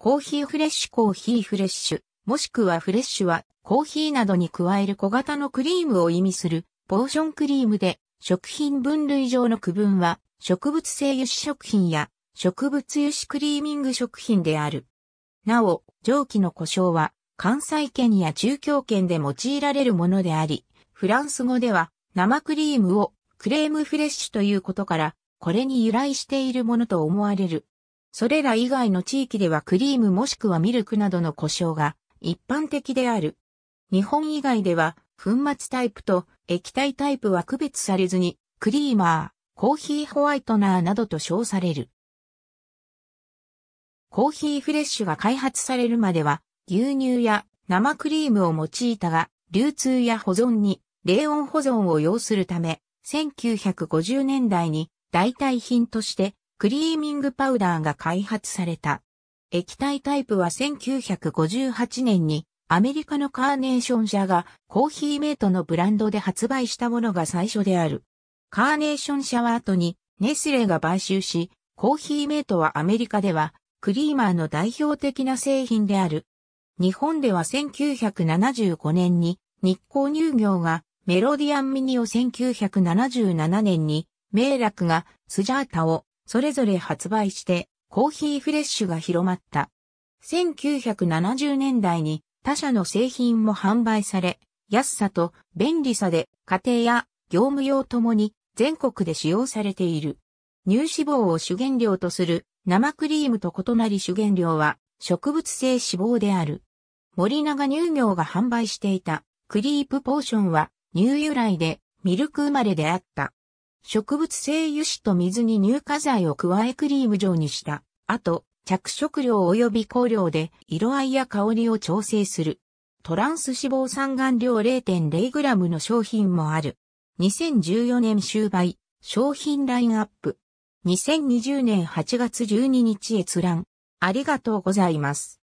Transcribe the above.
コーヒーフレッシュコーヒーフレッシュ、もしくはフレッシュは、コーヒーなどに加える小型のクリームを意味する、ポーションクリームで、食品分類上の区分は、植物性油脂食品や、植物油脂クリーミング食品である。なお、上記の故障は、関西圏や中京圏で用いられるものであり、フランス語では、生クリームを、クレームフレッシュということから、これに由来しているものと思われる。それら以外の地域ではクリームもしくはミルクなどの故障が一般的である。日本以外では、粉末タイプと液体タイプは区別されずに、クリーマー、コーヒーホワイトナーなどと称される。コーヒーフレッシュが開発されるまでは、牛乳や生クリームを用いたが、流通や保存に、冷温保存を要するため、1950年代に代替品としてクリーミングパウダーが開発された。液体タイプは1958年にアメリカのカーネーション社がコーヒーメイトのブランドで発売したものが最初である。カーネーション社は後にネスレが買収し、コーヒーメイトはアメリカではクリーマーの代表的な製品である。日本では1975年に日光乳業がメロディアンミニを1977年に明楽がスジャータをそれぞれ発売して、コーヒーフレッシュが広まった。1970年代に他社の製品も販売され、安さと便利さで家庭や業務用ともに全国で使用されている。乳脂肪を主原料とする生クリームと異なり主原料は植物性脂肪である。森永乳業が販売していたクリープポーションは乳由来でミルク生まれであった。植物性油脂と水に乳化剤を加えクリーム状にした。あと、着色料及び香料で色合いや香りを調整する。トランス脂肪酸含量 0.0g の商品もある。2014年終売、商品ラインアップ。2020年8月12日閲覧。ありがとうございます。